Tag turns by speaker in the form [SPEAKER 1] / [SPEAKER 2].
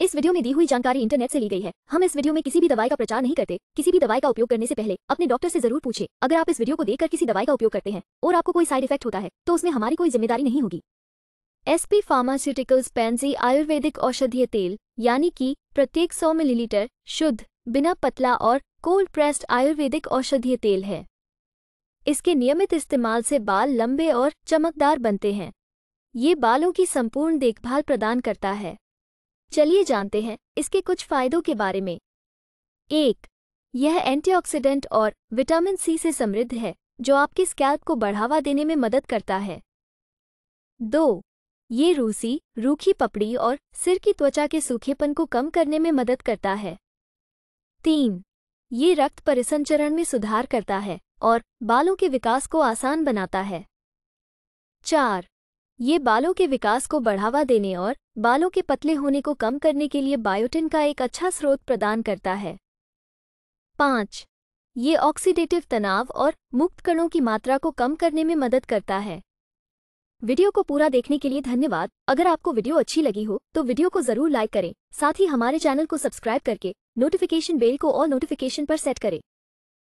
[SPEAKER 1] इस वीडियो में दी हुई जानकारी इंटरनेट से ली गई है हम इस वीडियो में किसी भी दवाई का प्रचार नहीं करते किसी भी दवाई का उपयोग करने से पहले अपने डॉक्टर से जरूर पूछे अगर आप इस वीडियो को देखकर किसी दवाई का उपयोग करते हैं और आपको कोई साइड इफेक्ट होता है तो उसमें हमारी कोई जिम्मेदारी नहीं होगी एसपी फार्मास्यूटिकल्स पेंजी आयुर्वेदिक औषधीय तेल यानी कि प्रत्येक सौ मिलीलीटर शुद्ध बिना पतला और कोल्ड प्रेस्ड आयुर्वेदिक औषधीय तेल है इसके नियमित इस्तेमाल से बाल लंबे और चमकदार बनते हैं ये बालों की संपूर्ण देखभाल प्रदान करता है चलिए जानते हैं इसके कुछ फायदों के बारे में एक यह एंटीऑक्सीडेंट और विटामिन सी से समृद्ध है जो आपके स्कैल्प को बढ़ावा देने में मदद करता है दो ये रूसी रूखी पपड़ी और सिर की त्वचा के सूखेपन को कम करने में मदद करता है तीन ये रक्त परिसंचरण में सुधार करता है और बालों के विकास को आसान बनाता है चार ये बालों के विकास को बढ़ावा देने और बालों के पतले होने को कम करने के लिए बायोटिन का एक अच्छा स्रोत प्रदान करता है पाँच ये ऑक्सीडेटिव तनाव और मुक्त कणों की मात्रा को कम करने में मदद करता है वीडियो को पूरा देखने के लिए धन्यवाद अगर आपको वीडियो अच्छी लगी हो तो वीडियो को जरूर लाइक करें साथ ही हमारे चैनल को सब्सक्राइब करके नोटिफिकेशन बेल को और नोटिफिकेशन पर सेट करें